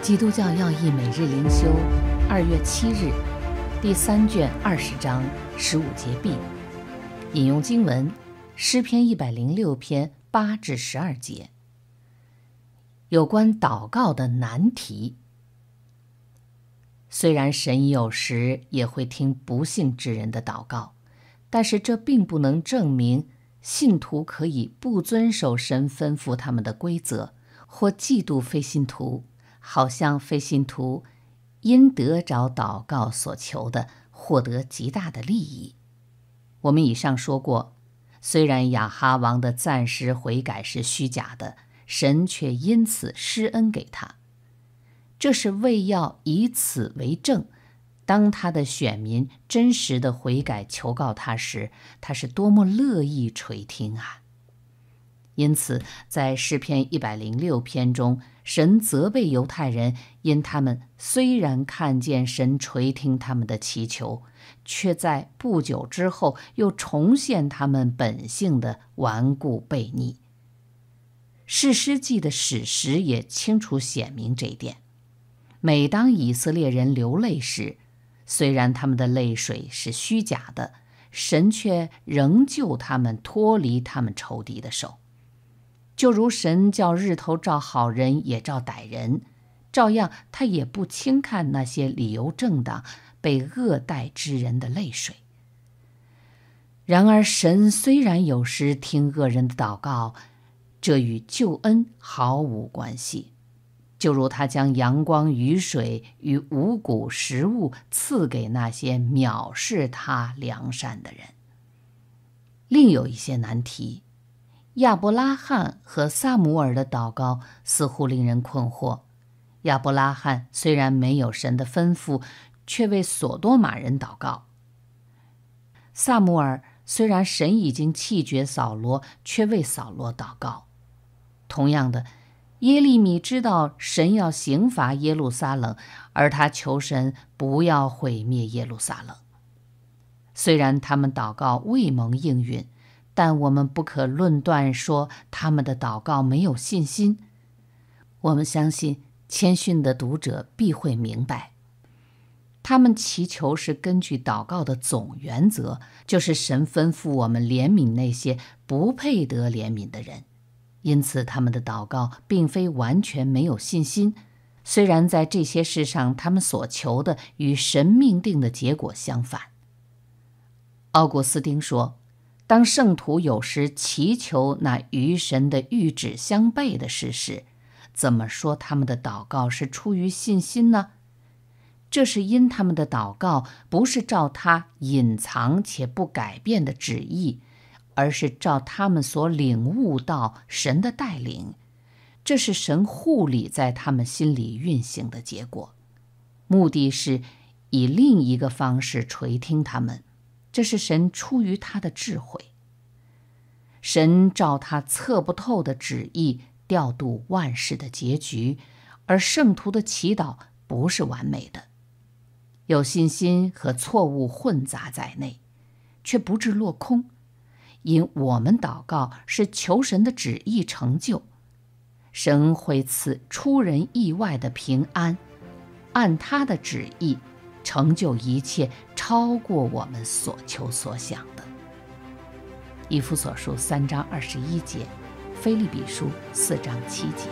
《基督教要义》每日灵修，二月七日，第三卷二十章十五节 B，引用经文《诗篇》一百零六篇八至十二节，有关祷告的难题。虽然神有时也会听不信之人的祷告，但是这并不能证明信徒可以不遵守神吩咐他们的规则，或嫉妒非信徒。好像飞信徒因得着祷告所求的，获得极大的利益。我们以上说过，虽然亚哈王的暂时悔改是虚假的，神却因此施恩给他。这是为要以此为证，当他的选民真实的悔改求告他时，他是多么乐意垂听啊！因此，在诗篇一百零六篇中，神责备犹太人，因他们虽然看见神垂听他们的祈求，却在不久之后又重现他们本性的顽固悖逆。《士诗记》的史实也清楚显明这一点：每当以色列人流泪时，虽然他们的泪水是虚假的，神却仍救他们脱离他们仇敌的手。就如神叫日头照好人，也照歹人，照样他也不轻看那些理由正当被恶待之人的泪水。然而，神虽然有时听恶人的祷告，这与救恩毫无关系。就如他将阳光、雨水与五谷食物赐给那些藐视他良善的人。另有一些难题。亚伯拉罕和萨姆尔的祷告似乎令人困惑。亚伯拉罕虽然没有神的吩咐，却为索多玛人祷告；萨姆尔虽然神已经弃绝扫罗，却为扫罗祷告。同样的，耶利米知道神要刑罚耶路撒冷，而他求神不要毁灭耶路撒冷。虽然他们祷告未蒙应允。但我们不可论断说他们的祷告没有信心。我们相信，谦逊的读者必会明白，他们祈求是根据祷告的总原则，就是神吩咐我们怜悯那些不配得怜悯的人。因此，他们的祷告并非完全没有信心，虽然在这些事上，他们所求的与神命定的结果相反。奥古斯丁说。当圣徒有时祈求那与神的谕旨相悖的事时，怎么说他们的祷告是出于信心呢？这是因他们的祷告不是照他隐藏且不改变的旨意，而是照他们所领悟到神的带领，这是神护理在他们心里运行的结果，目的是以另一个方式垂听他们。这是神出于他的智慧，神照他测不透的旨意调度万事的结局，而圣徒的祈祷不是完美的，有信心和错误混杂在内，却不致落空，因我们祷告是求神的旨意成就，神会赐出人意外的平安，按他的旨意。成就一切，超过我们所求所想的。以弗所书三章二十一节，菲利比书四章七节。